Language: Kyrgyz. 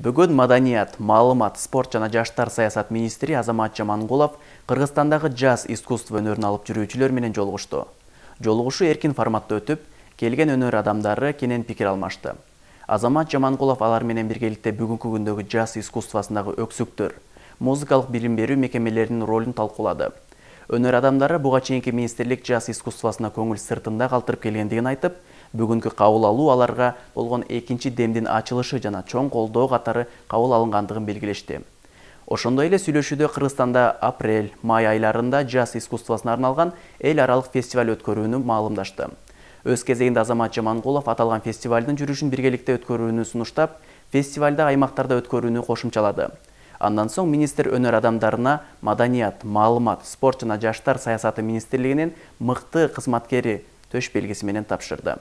бүгүн маданият маалымат спорт жана жаштар саясат министри азамат жамангулов кыргызстандагы жаз искусство өнөрүн алып жүрүүчүлөр менен жолугушту жолугушуу эркин форматта өтүп келген өнөр адамдары кенен пикир алмашты азамат жаманкулов алар менен биргеликте бүгүнкү күндөгү жаз искусствосундагы өксүктөр музыкалык билим берүү мекемелеринин ролун талкуулады өнөр адамдары буга чейинки министрлик жаз искусствосуна көңүл сыртында калтырып келгендигин айтып бүгүнкү кабыл алуу аларга болгон экинчи демдин ачылышы жана чоң колдоо катары кабыл алынгандыгын белгилешти ошондой эле сүйлөшүүдө кыргызстанда апрель май айларында жаз искусствосуна арналган эл аралык фестиваль өткөрүүнү маалымдашты өз кезегинде азамат жаманкулов аталган фестивалдын жүрүшүн биргеликте өткөрүүнү сунуштап фестивальды аймактарда өткөрүүнү кошумчалады андан соң министр өнөр адамдарына маданият маалымат спорт жана жаштар саясаты министрлигинин мыкты кызматкери төш белгиси менен тапшырды